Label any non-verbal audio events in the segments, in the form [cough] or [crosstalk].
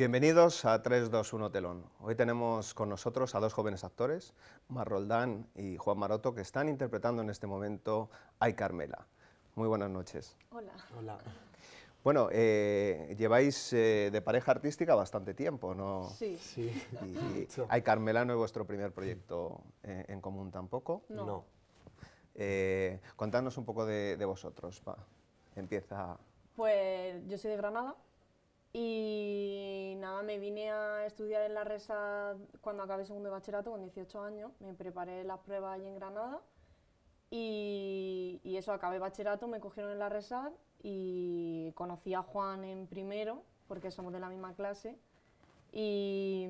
Bienvenidos a 321 Telón. Hoy tenemos con nosotros a dos jóvenes actores, Mar Roldán y Juan Maroto, que están interpretando en este momento Ay Carmela. Muy buenas noches. Hola. Hola. Bueno, eh, lleváis eh, de pareja artística bastante tiempo, ¿no? Sí. sí. Ay [laughs] Carmela no es vuestro primer proyecto eh, en común tampoco. No. no. contadnos un poco de, vosotros. Va. Empieza. Pues yo soy de Granada. Y nada, me vine a estudiar en la RESA cuando acabé segundo de bachillerato, con 18 años. Me preparé las pruebas allí en Granada. Y, eso, acabé bachillerato, me cogieron en la RESAD y conocí a Juan en primero, porque somos de la misma clase. Y,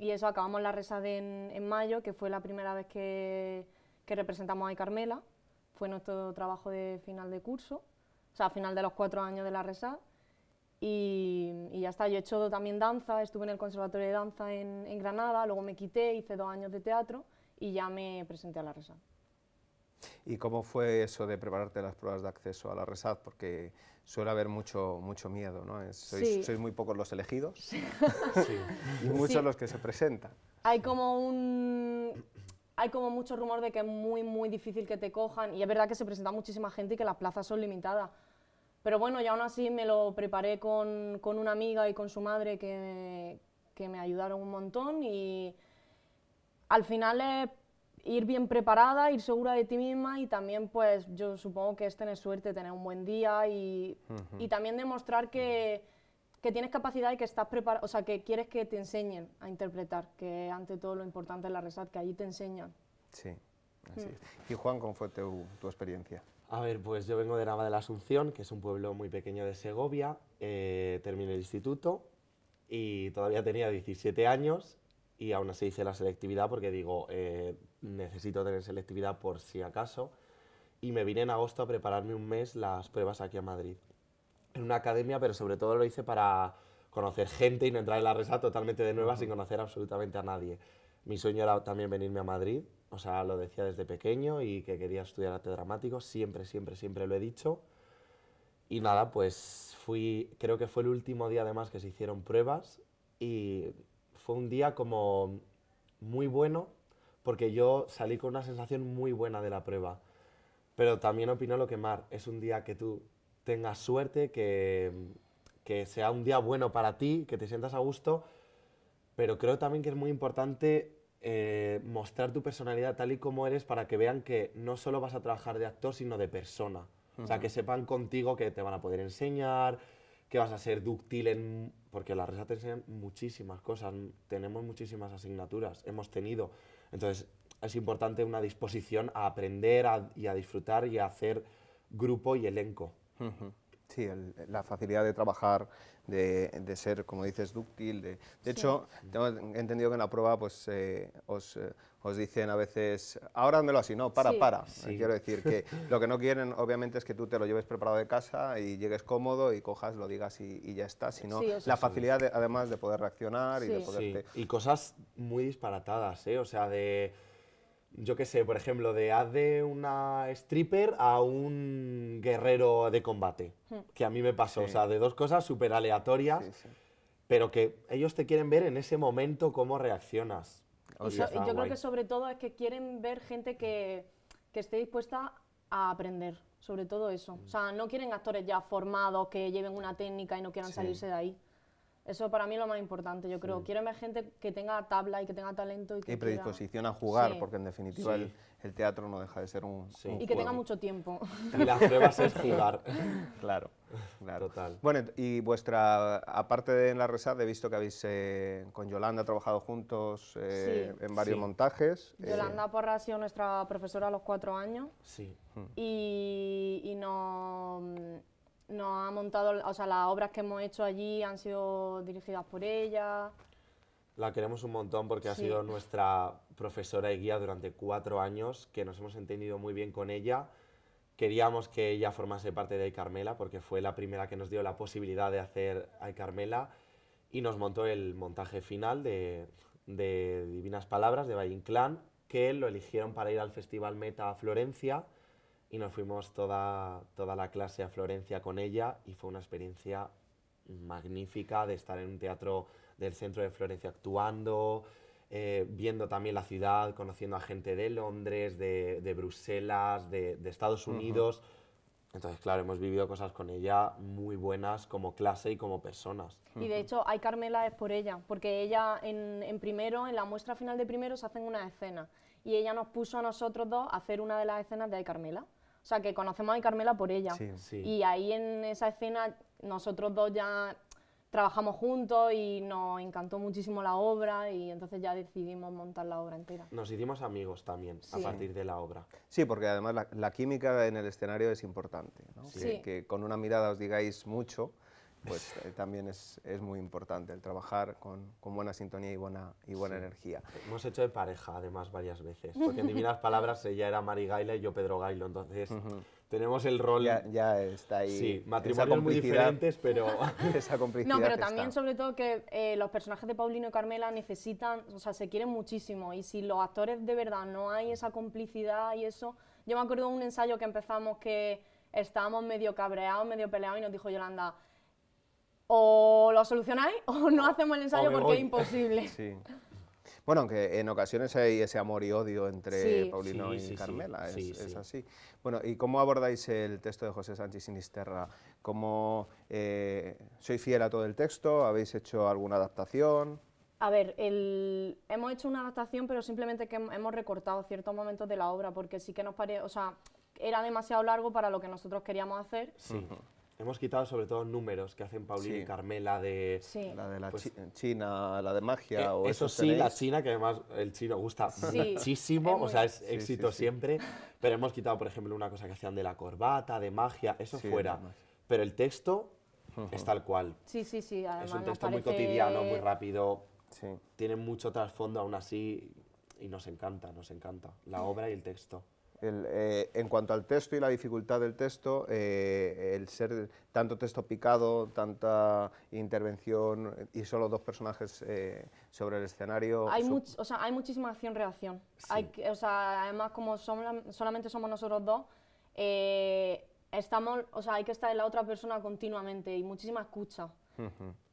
eso, acabamos la RESAD en, mayo, que fue la primera vez que, que representamos a Carmela. Fue nuestro trabajo de final de curso, o sea, final de los cuatro años de la RESAD. Y, ya está, yo he hecho también danza, estuve en el Conservatorio de Danza en, Granada, luego me quité, hice dos años de teatro y ya me presenté a la RESAD. ¿Y cómo fue eso de prepararte las pruebas de acceso a la RESAD? Porque suele haber mucho, mucho miedo, ¿no? sois, muy pocos los elegidos sí. [laughs] y muchos los que se presentan. Hay como un... Hay como mucho rumor de que es muy, muy difícil que te cojan y es verdad que se presenta muchísima gente y que las plazas son limitadas pero bueno, ya aún así me lo preparé con, una amiga y con su madre que, me ayudaron un montón y al final es ir bien preparada, ir segura de ti misma y también pues yo supongo que es tener suerte, tener un buen día y, también demostrar que, tienes capacidad y que estás preparada, o sea, que quieres que te enseñen a interpretar, que ante todo lo importante es la resat, que allí te enseñan. Sí, así mm. es. ¿Y Juan, cómo fue tu, tu experiencia? A ver, pues yo vengo de Nava de la Asunción, que es un pueblo muy pequeño de Segovia. Eh, terminé el instituto y todavía tenía 17 años y aún así hice la selectividad porque digo, eh, necesito tener selectividad por si acaso. Y me vine en agosto a prepararme un mes las pruebas aquí a Madrid. En una academia, pero sobre todo lo hice para conocer gente y no entrar en la resa totalmente de nueva sin conocer absolutamente a nadie. Mi sueño era también venirme a Madrid o sea, lo decía desde pequeño y que quería estudiar arte dramático, siempre, siempre, siempre lo he dicho. Y nada, pues fui, creo que fue el último día además que se hicieron pruebas y fue un día como muy bueno porque yo salí con una sensación muy buena de la prueba. Pero también opino lo que Mar, es un día que tú tengas suerte, que, que sea un día bueno para ti, que te sientas a gusto, pero creo también que es muy importante eh, mostrar tu personalidad tal y como eres para que vean que no solo vas a trabajar de actor, sino de persona. O sea, que sepan contigo que te van a poder enseñar, que vas a ser ductil en... Porque la resa te enseña muchísimas cosas, tenemos muchísimas asignaturas, hemos tenido. Entonces, es importante una disposición a aprender a, y a disfrutar y a hacer grupo y elenco. Sí, la facilidad de trabajar, de, de, ser, como dices, dúctil. De, de hecho, he entendido que en la prueba pues, eh, eh, os, dicen a veces, ahora dámelo así, no, para, para. Quiero decir que lo que no quieren, obviamente, es que tú te lo lleves preparado de casa y llegues cómodo y cojas, lo digas y, ya está, sino la facilidad, además, de poder reaccionar y de poderte... Y cosas muy disparatadas, ¿eh? O sea, de yo qué sé, por ejemplo, de haz de una stripper a un guerrero de combate, hmm. que a mí me pasó, o sea, de dos cosas súper aleatorias, pero que ellos te quieren ver en ese momento cómo reaccionas. yo creo que sobre todo es que quieren ver gente que, que esté dispuesta a aprender, sobre todo eso. Mm. O sea, no quieren actores ya formados que lleven una técnica y no quieran salirse de ahí. Eso para mí es lo más importante, yo creo. Quiero ver gente que tenga tabla y que tenga talento. Y, que predisposición a jugar, porque en definitiva el, teatro no deja de ser un, Y que tenga mucho tiempo. [laughs] Y las pruebas es jugar. [laughs] Claro, claro. Total. Bueno, y vuestra, aparte de en la Resad, he visto que habéis eh, con Yolanda trabajado juntos eh, en varios montajes. Eh. Yolanda Porra ha sido nuestra profesora a los cuatro años. Sí. Hmm. Y, y no mm, nos ha montado, o sea, las obras que hemos hecho allí han sido dirigidas por ella. La queremos un montón porque ha sido nuestra profesora y guía durante cuatro años, que nos hemos entendido muy bien con ella. Queríamos que ella formase parte de Carmela porque fue la primera que nos dio la posibilidad de hacer Ay Carmela y nos montó el montaje final de, de Divinas Palabras de Valle Inclán, que lo eligieron para ir al Festival Meta a Florencia y nos fuimos toda, toda la clase a Florencia con ella y fue una experiencia magnífica de estar en un teatro del centro de Florencia actuando, eh, viendo también la ciudad, conociendo a gente de Londres, de, de Bruselas, de, de, Estados Unidos. Entonces, claro, hemos vivido cosas con ella muy buenas como clase y como personas. Y de hecho, hay Carmela es por ella, porque ella en, en primero, en la muestra final de primero, se hacen una escena. Y ella nos puso a nosotros dos a hacer una de las escenas de Ay Carmela. O sea, que conocemos a Carmela por ella. Y ahí en esa escena nosotros dos ya trabajamos juntos y nos encantó muchísimo la obra y entonces ya decidimos montar la obra entera. Nos hicimos amigos también a partir de la obra. Sí, porque además la, química en el escenario es importante, que, con una mirada os digáis mucho pues [laughs] eh, también es, es, muy importante el trabajar con, con, buena sintonía y buena, y buena energía. Hemos hecho de pareja, además, varias veces, porque en [laughs] Divinas Palabras ella era Mari Gaila y yo Pedro Gailo, entonces tenemos el rol... Ya, está ahí. Sí, matrimonios muy diferentes, pero... [laughs] esa complicidad No, pero también, sobre todo, que eh, los personajes de Paulino y Carmela necesitan, o sea, se quieren muchísimo, y si los actores de verdad no hay esa complicidad y eso... Yo me acuerdo de un ensayo que empezamos que estábamos medio cabreados, medio peleados, y nos dijo Yolanda o lo solucionáis [laughs] o no hacemos el ensayo porque es imposible. [laughs] Bueno, aunque en ocasiones hay ese amor y odio entre Paulino y Carmela, es, así. Bueno, ¿y cómo abordáis el texto de José Sánchez Sinisterra? ¿Cómo eh, soy fiel a todo el texto? ¿Habéis hecho alguna adaptación? A ver, hemos hecho una adaptación, pero simplemente que hemos recortado ciertos momentos de la obra, porque sí que nos pare, o sea, era demasiado largo para lo que nosotros queríamos hacer. Sí. Hemos quitado sobre todo números que hacen Paulina y Carmela de... La de la pues, China, la de magia eh, o eso sí, la China, que además el chino gusta muchísimo, o sea, es éxito siempre. Pero hemos quitado, por ejemplo, una cosa que hacían de la corbata, de magia, eso fuera. Pero el texto es tal cual. Sí, sí, sí. Además, es un texto muy cotidiano, muy rápido. Tiene mucho trasfondo aún así y nos encanta, nos encanta la obra y el texto. Eh, en cuanto al texto y la dificultad del texto, eh, el ser tanto texto picado, tanta intervención y solo dos personajes eh, sobre el escenario... Hay, hay muchísima acción-reacción. además, como solamente somos nosotros dos, estamos, o sea, hay que estar en la otra persona continuamente y muchísima escucha.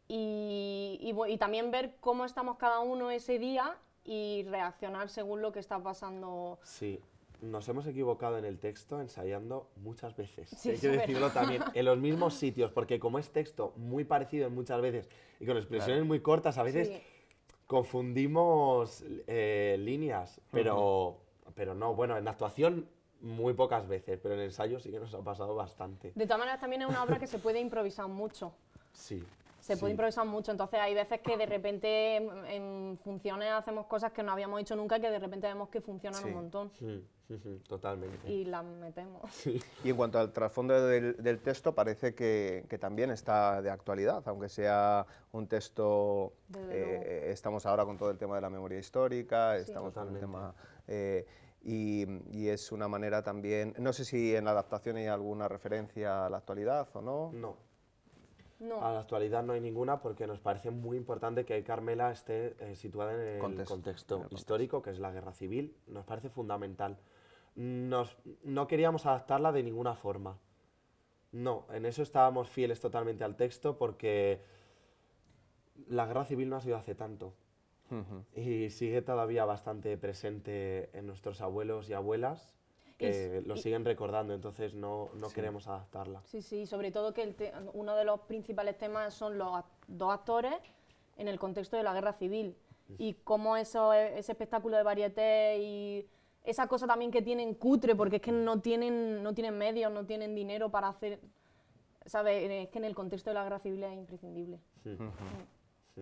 y, también ver cómo estamos cada uno ese día y reaccionar según lo que está pasando. Sí, nos hemos equivocado en el texto ensayando muchas veces. Sí, Hay que [laughs] decirlo también, en los mismos sitios, porque como es texto muy parecido en muchas veces y con expresiones muy cortas, a veces confundimos eh, líneas, pero, pero no, bueno, en actuación muy pocas veces, pero en ensayo sí que nos ha pasado bastante. De todas maneras, también es una obra que se puede improvisar mucho. Sí se puede improvisar mucho. Entonces hay veces que de repente en funciones hacemos cosas que no habíamos hecho nunca y que de repente vemos que funcionan un montón. Sí. Mm. Totalmente. Y la metemos. [laughs] Y en cuanto al trasfondo del, texto, parece que, también está de actualidad, aunque sea un texto... Eh, eh, estamos ahora con todo el tema de la memoria histórica, estamos el tema... Eh, y, es una manera también... No sé si en la adaptación hay alguna referencia a la actualidad o no. No. no. A la actualidad no hay ninguna porque nos parece muy importante que Carmela esté situada en el contexto, histórico, que es la guerra civil. Nos parece fundamental no queríamos adaptarla de ninguna forma. No, en eso estábamos fieles totalmente al texto porque la guerra civil no ha sido hace tanto y sigue todavía bastante presente en nuestros abuelos y abuelas que lo siguen recordando, entonces no, queremos adaptarla. Sí, sí, sobre todo que uno de los principales temas son los dos actores en el contexto de la guerra civil y cómo eso, e, ese espectáculo de varietés y esa cosa también que tienen cutre, porque es que no tienen, no tienen medios, no tienen dinero para hacer. ¿Sabes? Eh, es que en el contexto de la guerra civil es imprescindible. Sí.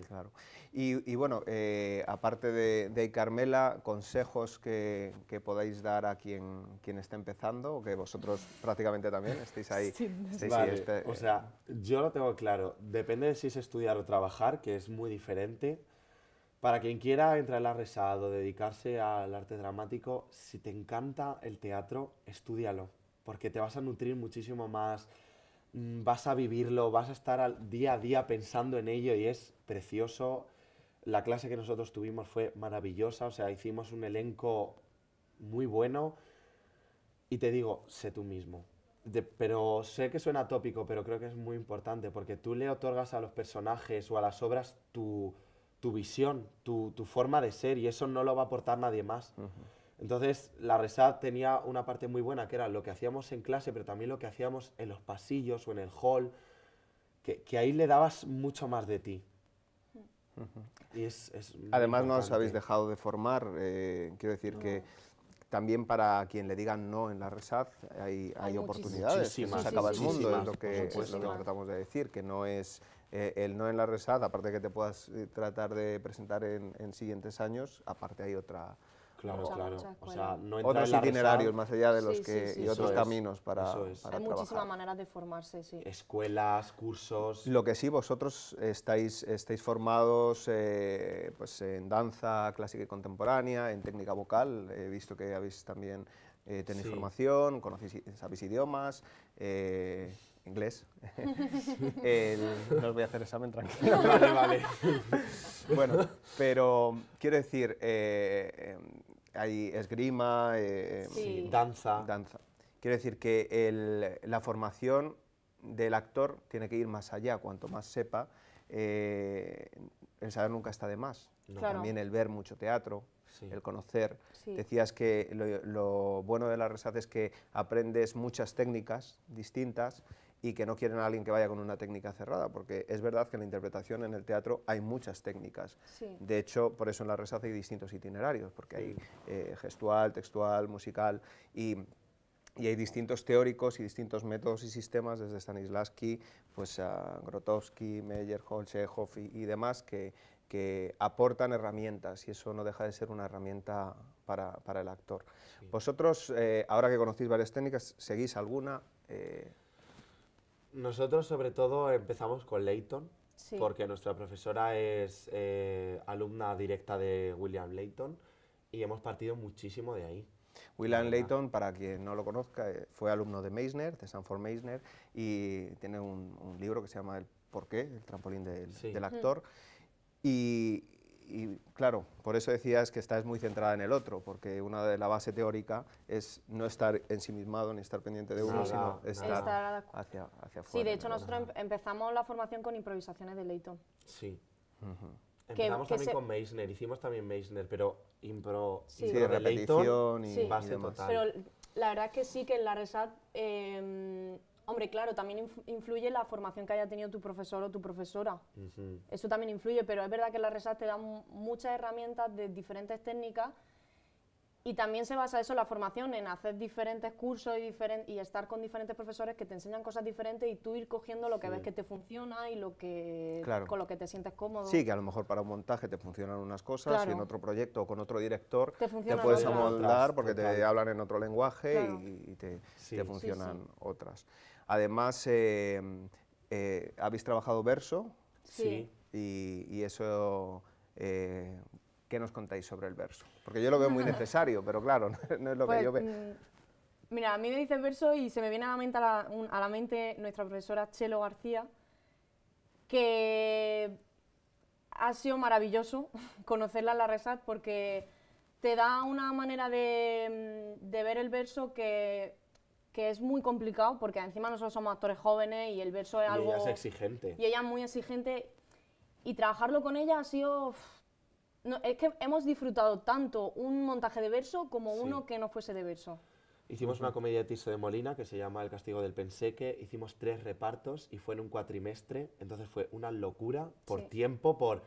Claro. Y, bueno, eh, aparte de, de, Carmela, consejos que, que, podáis dar a quien, quien está empezando, o que vosotros prácticamente también estéis ahí. Sí. Este, vale, o sea, yo lo tengo claro. Depende de si es estudiar o trabajar, que es muy diferente. Para quien quiera entrar al rezado, dedicarse al arte dramático, si te encanta el teatro, estudialo, porque te vas a nutrir muchísimo más, mm, vas a vivirlo, vas a estar al día a día pensando en ello y es precioso. La clase que nosotros tuvimos fue maravillosa, o sea, hicimos un elenco muy bueno y te digo, sé tú mismo. pero sé que suena tópico, pero creo que es muy importante porque tú le otorgas a los personajes o a las obras tu, tu visión, tu, forma de ser, y eso no lo va a aportar nadie más. Entonces, la RESAD tenía una parte muy buena, que era lo que hacíamos en clase, pero también lo que hacíamos en los pasillos o en el hall, que, ahí le dabas mucho más de ti. y Además, no os habéis dejado de formar, eh, quiero decir que también para quien le digan no en la RESAD hay, oportunidades, y se acaba el mundo, es lo que tratamos de decir, que no es eh, el no en la resada, aparte de que te puedas eh, tratar de presentar en, siguientes años, aparte hay otra... Claro, claro. o sea, no otros en itinerarios más allá de los que... y otros caminos para, es. Hay muchísimas maneras de formarse, sí. Escuelas, cursos... Lo que sí, vosotros estáis, estáis formados eh, pues en danza clásica y contemporánea, en técnica vocal, he visto que habéis también... tenéis formación, conocéis, sabéis idiomas inglés. [laughs] no os voy a hacer examen, tranquilo. [laughs] vale, vale. bueno, pero quiero decir, eh, eh, hay esgrima, eh, danza. danza. Quiero decir que la formación del actor tiene que ir más allá, cuanto más sepa, el saber nunca está de más. También el ver mucho teatro, el conocer. Decías que lo, bueno de la resaca es que aprendes muchas técnicas distintas y que no quieren a alguien que vaya con una técnica cerrada, porque es verdad que en la interpretación en el teatro hay muchas técnicas. De hecho, por eso en la resaza hay distintos itinerarios, porque hay eh, gestual, textual, musical y hay distintos teóricos y distintos métodos y sistemas, desde Stanislavski, pues a Grotowski, Meyer, Chekhov y, demás, que, aportan herramientas y eso no deja de ser una herramienta para, el actor. Vosotros, eh, ahora que conocéis varias técnicas, ¿seguís alguna? Eh, nosotros sobre todo empezamos con Leighton, porque nuestra profesora es eh, alumna directa de William Leighton y hemos partido muchísimo de ahí. William Leighton, para quien no lo conozca, eh, fue alumno de Meisner, de Sanford Meisner, y tiene un, libro que se llama El porqué, el trampolín del, del actor. Y, y claro, por eso decías que estás muy centrada en el otro, porque una de la base teórica es no estar ensimismado ni estar pendiente de uno, sino estar hacia, hacia afuera. Sí, de hecho nosotros em, empezamos la formación con improvisaciones de Leighton. Sí. Empezamos también con Meissner, hicimos también Meissner, pero impro, sí. de repetición y, base total. Pero la verdad es que sí que en la RESAT em, Hombre, claro, también influye la formación que haya tenido tu profesor o tu profesora. Eso también influye, pero es verdad que la resas te da muchas herramientas de diferentes técnicas y también se basa eso la formación, en hacer diferentes cursos y, diferentes y estar con diferentes profesores que te enseñan cosas diferentes y tú ir cogiendo lo que ves que te funciona y lo que con lo que te sientes cómodo. Sí, que a lo mejor para un montaje te funcionan unas cosas y en otro proyecto o con otro director te, puedes amoldar porque te hablan en otro lenguaje y, te, funcionan sí, otras. Además, eh, eh, habéis trabajado verso. Sí. Y, eso, eh, ¿qué nos contáis sobre el verso? Porque yo lo veo muy [laughs] necesario, pero claro, [laughs] no es lo que pues, yo veo. Mm, mira, a mí me dice verso y se me viene a la mente, nuestra profesora Chelo García, que ha sido maravilloso [laughs] conocerla en la Resat porque te da una manera de mm, ver el verso que que es muy complicado porque encima nosotros somos actores jóvenes y el verso es y algo... Ella es exigente. Y ella es muy exigente. Y trabajarlo con ella ha sido... No, es que hemos disfrutado tanto un montaje de verso como uno que no fuese de verso. Hicimos una comedia de tiso de Molina que se llama El castigo del penseque, hicimos tres repartos y fue en un cuatrimestre, entonces fue una locura por tiempo, por...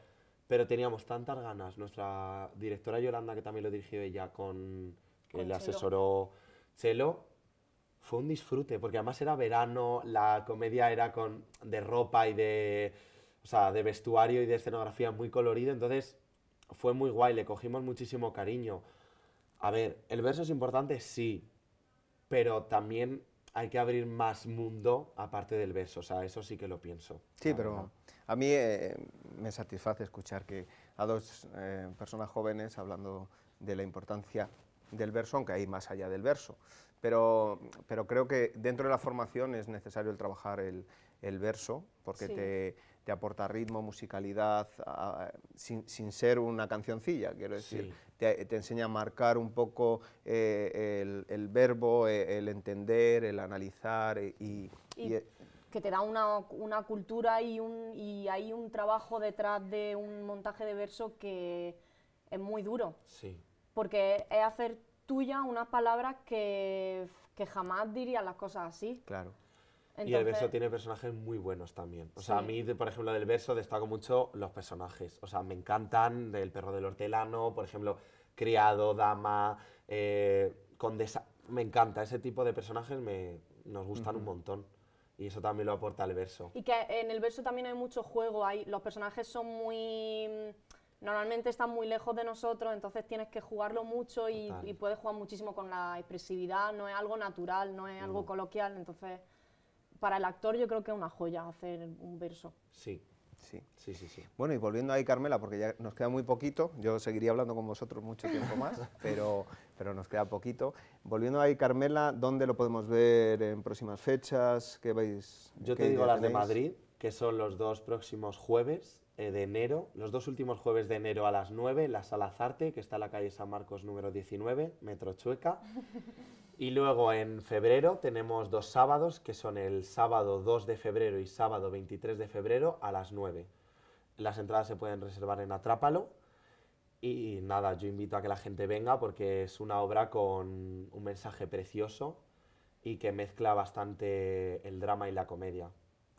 Pero teníamos tantas ganas, nuestra directora Yolanda, que también lo dirigió ella, con... que le asesoró Chelo, fue un disfrute, porque además era verano, la comedia era con, de ropa y de, o sea, de vestuario y de escenografía muy colorido, entonces fue muy guay, le cogimos muchísimo cariño. A ver, el verso es importante, sí, pero también hay que abrir más mundo aparte del verso, o sea, eso sí que lo pienso. Sí, pero a mí eh, me satisface escuchar que a dos eh, personas jóvenes hablando de la importancia del verso, aunque hay más allá del verso, pero, pero creo que dentro de la formación es necesario el trabajar el, verso, porque te, aporta ritmo, musicalidad, sin, ser una cancioncilla, quiero decir. Te, enseña a marcar un poco eh, el, verbo, e, el entender, el analizar e, y, e que te da una, cultura y, un, y hay un trabajo detrás de un montaje de verso que es muy duro. Sí. Porque es hacer tuya unas palabras que, que jamás diría las cosas así. Claro. y el verso tiene personajes muy buenos también. O sea, a mí, por ejemplo, del verso destaco mucho los personajes. O sea, me encantan del perro del hortelano, por ejemplo, criado, dama, eh, condesa. Me encanta, ese tipo de personajes me, nos gustan un montón. Y eso también lo aporta el verso. Y que en el verso también hay mucho juego, hay, los personajes son muy normalmente están muy lejos de nosotros, entonces tienes que jugarlo mucho y, puedes jugar muchísimo con la expresividad, no es algo natural, no es algo mm. coloquial, entonces para el actor yo creo que es una joya hacer un verso. Sí. Sí. sí, sí, Bueno, y volviendo ahí, Carmela, porque ya nos queda muy poquito, yo seguiría hablando con vosotros mucho tiempo más, [laughs] pero, pero nos queda poquito. Volviendo ahí, Carmela, ¿dónde lo podemos ver en próximas fechas? ¿Qué vais? Yo tengo las de Madrid, que son los dos próximos jueves, eh, de enero, los dos últimos jueves de enero a las 9, en la Sala Zarte, que está en la calle San Marcos número 19, Metro Chueca. [laughs] Y luego en febrero tenemos dos sábados, que son el sábado 2 de febrero y sábado 23 de febrero a las 9. Las entradas se pueden reservar en Atrápalo. Y nada, yo invito a que la gente venga porque es una obra con un mensaje precioso y que mezcla bastante el drama y la comedia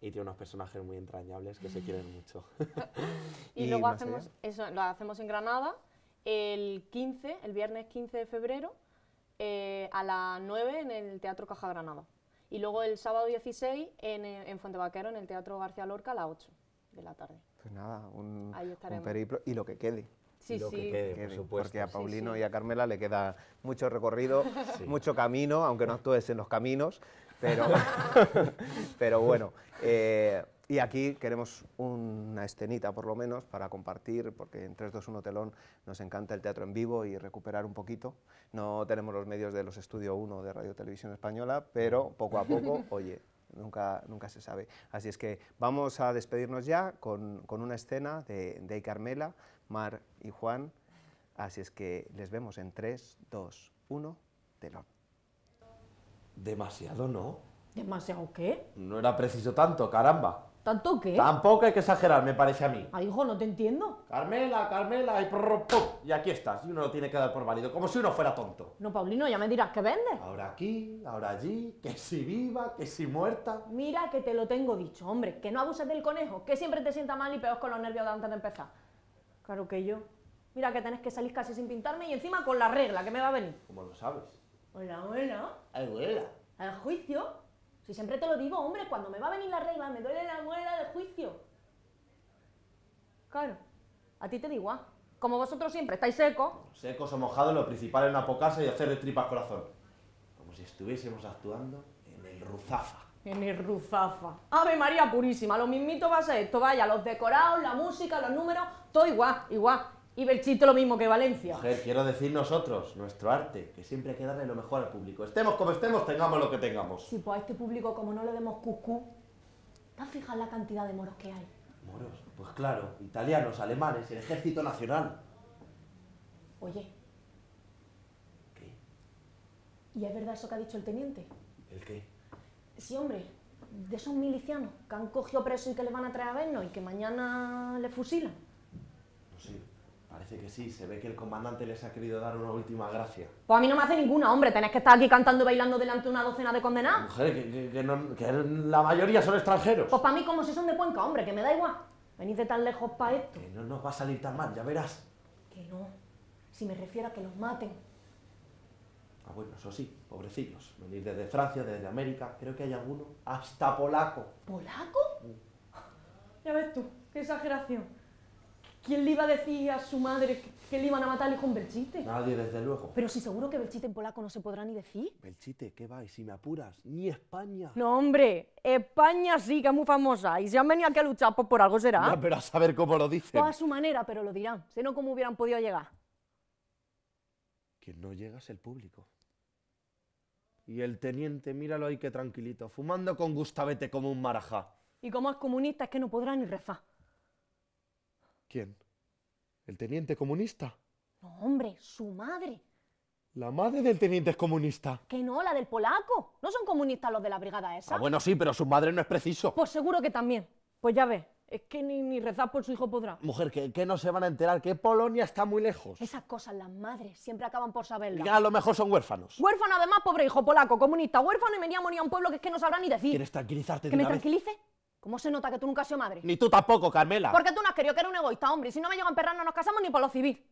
y tiene unos personajes muy entrañables que se quieren mucho. [laughs] y, luego hacemos, eso, lo hacemos en Granada el 15, el viernes 15 de febrero, eh, a las 9 en el Teatro Caja Granada. Y luego el sábado 16 en, en Vaquero en el Teatro García Lorca, a las 8 de la tarde. Pues nada, un, periplo y lo que quede. Sí, lo sí. Que quede, supuesto. Porque a Paulino y a Carmela le queda mucho recorrido, mucho camino, aunque no actúes en los caminos, pero, [laughs] pero bueno, eh, y aquí queremos una escenita por lo menos para compartir, porque en 321 Telón nos encanta el teatro en vivo y recuperar un poquito. No tenemos los medios de los Estudio 1 de Radio Televisión Española, pero poco a poco, [laughs] oye, nunca, nunca se sabe. Así es que vamos a despedirnos ya con, una escena de, de Carmela, Mar y Juan. Así es que les vemos en 3, 2, 1, telón. Demasiado no. ¿Demasiado qué? No era preciso tanto, caramba. ¿Tanto qué? Tampoco hay que exagerar, me parece a mí. Ay, ah, hijo, no te entiendo. Carmela, Carmela, y, prr, y aquí estás. Y uno lo tiene que dar por válido, como si uno fuera tonto. No, Paulino, ya me dirás que vendes. Ahora aquí, ahora allí, que si viva, que si muerta. Mira que te lo tengo dicho, hombre, que no abuses del conejo, que siempre te sienta mal y pegas con los nervios de antes de empezar. Claro que yo. Mira que tenés que salir casi sin pintarme y encima con la regla que me va a venir. ¿Cómo lo sabes? Hola, hola. Abuela. ¿Al juicio? Si siempre te lo digo, hombre, cuando me va a venir la reina, me duele la muela del juicio. Claro, a ti te digo. igual. Como vosotros siempre estáis seco. Secos o mojados, lo principal es una pocasa y hacer de tripas corazón. Como si estuviésemos actuando en el Ruzafa. En el Ruzafa. Ave María Purísima, lo mismito va a ser esto, vaya, los decorados, la música, los números, todo igual, igual y Belchito lo mismo que Valencia. Mujer, quiero decir nosotros, nuestro arte, que siempre hay que darle lo mejor al público. Estemos como estemos, tengamos lo que tengamos. Sí, pues a este público, como no le demos cucú, ¿te fija fijar la cantidad de moros que hay? ¿Moros? Pues claro, italianos, alemanes, el ejército nacional. Oye. ¿Qué? ¿Y es verdad eso que ha dicho el teniente? ¿El qué? Sí, hombre, de esos milicianos que han cogido preso y que le van a traer a vernos y que mañana le fusilan que sí, se ve que el comandante les ha querido dar una última gracia. Pues a mí no me hace ninguna, hombre, tenés que estar aquí cantando y bailando delante de una docena de condenados. Mujeres, que, la mayoría son extranjeros. Pues para mí como si son de Cuenca, hombre, que me da igual. Venís de tan lejos para esto. Que no nos va a salir tan mal, ya verás. Que no, si me refiero a que los maten. Ah, bueno, eso sí, pobrecillos. Venir desde Francia, desde América, creo que hay alguno, hasta polaco. ¿Polaco? Mm. Ya ves tú, qué exageración. ¿Quién le iba a decir a su madre que le iban a matar al hijo en Belchite? Nadie, desde luego. Pero si seguro que Belchite en polaco no se podrá ni decir. Belchite, ¿qué va? Y si me apuras, ni España. No, hombre, España sí que es muy famosa. Y si han venido aquí a luchar, pues por algo será. No, pero a saber cómo lo dicen. Pues a su manera, pero lo dirán. Si no, ¿cómo hubieran podido llegar? Quien no llega es el público. Y el teniente, míralo ahí que tranquilito, fumando con gustavete como un marajá. Y como es comunista es que no podrá ni refa. ¿Quién? ¿El teniente comunista? No, hombre, su madre. La madre del teniente es comunista. Que no, la del polaco. No son comunistas los de la brigada esa. Ah, bueno, sí, pero su madre no es preciso. Pues seguro que también. Pues ya ves, es que ni, ni rezar por su hijo podrá. Mujer, que, que no se van a enterar que Polonia está muy lejos. Esas cosas las madres siempre acaban por saberlas. Ya a lo mejor son huérfanos. Huérfano además, pobre hijo polaco, comunista, huérfano y veníamos ni a un pueblo que es que no sabrá ni decir. ¿Quieres tranquilizarte de ¿Que me tranquilice? ¿Cómo se nota que tú nunca has sido madre? Ni tú tampoco, Carmela. Porque tú no has querido que era un egoísta, hombre. Y si no me llegan a emperrar, no nos casamos ni por lo civil.